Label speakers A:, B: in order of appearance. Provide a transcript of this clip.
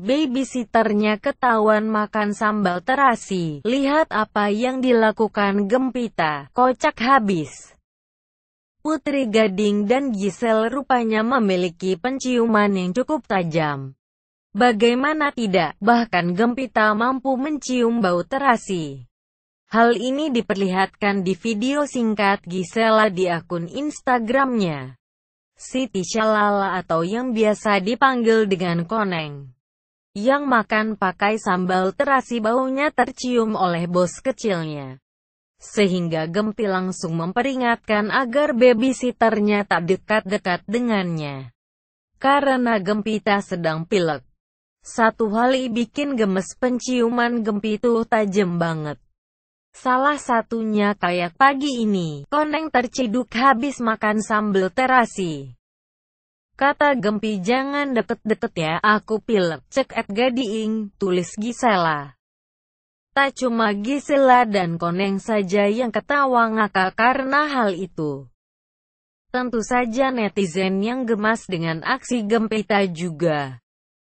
A: Babysitternya ketahuan makan sambal terasi. Lihat apa yang dilakukan Gempita. Kocak habis. Putri Gading dan Giselle rupanya memiliki penciuman yang cukup tajam. Bagaimana tidak, bahkan Gempita mampu mencium bau terasi. Hal ini diperlihatkan di video singkat Gisela di akun Instagramnya. Siti Shalala atau yang biasa dipanggil dengan Koneng yang makan pakai sambal terasi baunya tercium oleh bos kecilnya. Sehingga Gempi langsung memperingatkan agar babysitternya tak dekat-dekat dengannya. Karena Gempita sedang pilek. Satu hal bikin gemes penciuman Gempi itu tajam banget. Salah satunya kayak pagi ini, Koneng terciduk habis makan sambal terasi. Kata Gempi jangan deket-deket ya, aku pilek. Cek at gading. tulis Gisela. Tak cuma Gisela dan Koneng saja yang ketawa ngakak karena hal itu. Tentu saja netizen yang gemas dengan aksi Gempita juga.